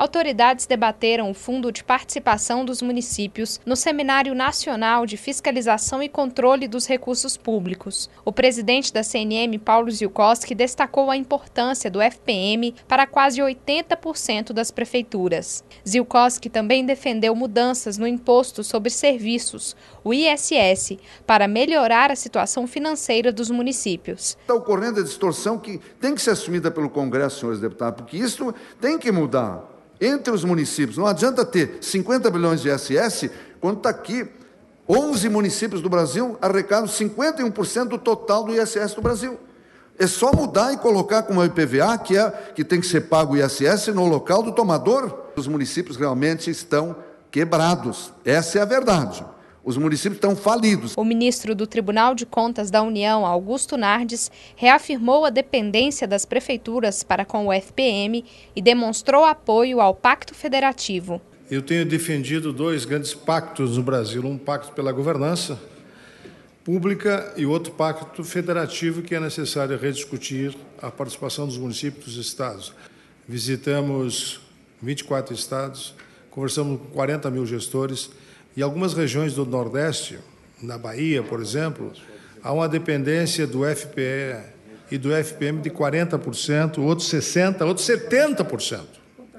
autoridades debateram o Fundo de Participação dos Municípios no Seminário Nacional de Fiscalização e Controle dos Recursos Públicos. O presidente da CNM, Paulo Zilkowski, destacou a importância do FPM para quase 80% das prefeituras. Zilkowski também defendeu mudanças no Imposto sobre Serviços, o ISS, para melhorar a situação financeira dos municípios. Está ocorrendo a distorção que tem que ser assumida pelo Congresso, senhores deputados, porque isso tem que mudar entre os municípios. Não adianta ter 50 bilhões de ISS quando está aqui 11 municípios do Brasil arrecadam 51% do total do ISS do Brasil. É só mudar e colocar como IPVA, que, é, que tem que ser pago o ISS no local do tomador. Os municípios realmente estão quebrados. Essa é a verdade. Os municípios estão falidos. O ministro do Tribunal de Contas da União, Augusto Nardes, reafirmou a dependência das prefeituras para com o FPM e demonstrou apoio ao Pacto Federativo. Eu tenho defendido dois grandes pactos no Brasil: um pacto pela governança pública e outro pacto federativo, que é necessário rediscutir a participação dos municípios e dos estados. Visitamos 24 estados, conversamos com 40 mil gestores em algumas regiões do Nordeste, na Bahia, por exemplo, há uma dependência do FPE e do FPM de 40%, outros 60%, outros 70%.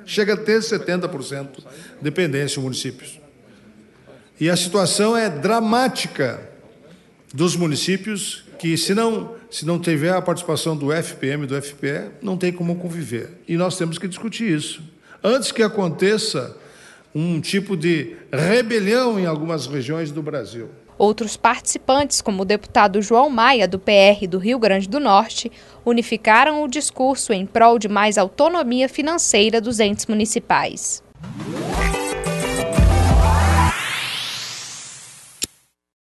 Chega a ter 70% dependência dos municípios. E a situação é dramática dos municípios que, se não, se não tiver a participação do FPM e do FPE, não tem como conviver. E nós temos que discutir isso. Antes que aconteça um tipo de rebelião em algumas regiões do Brasil. Outros participantes, como o deputado João Maia, do PR do Rio Grande do Norte, unificaram o discurso em prol de mais autonomia financeira dos entes municipais.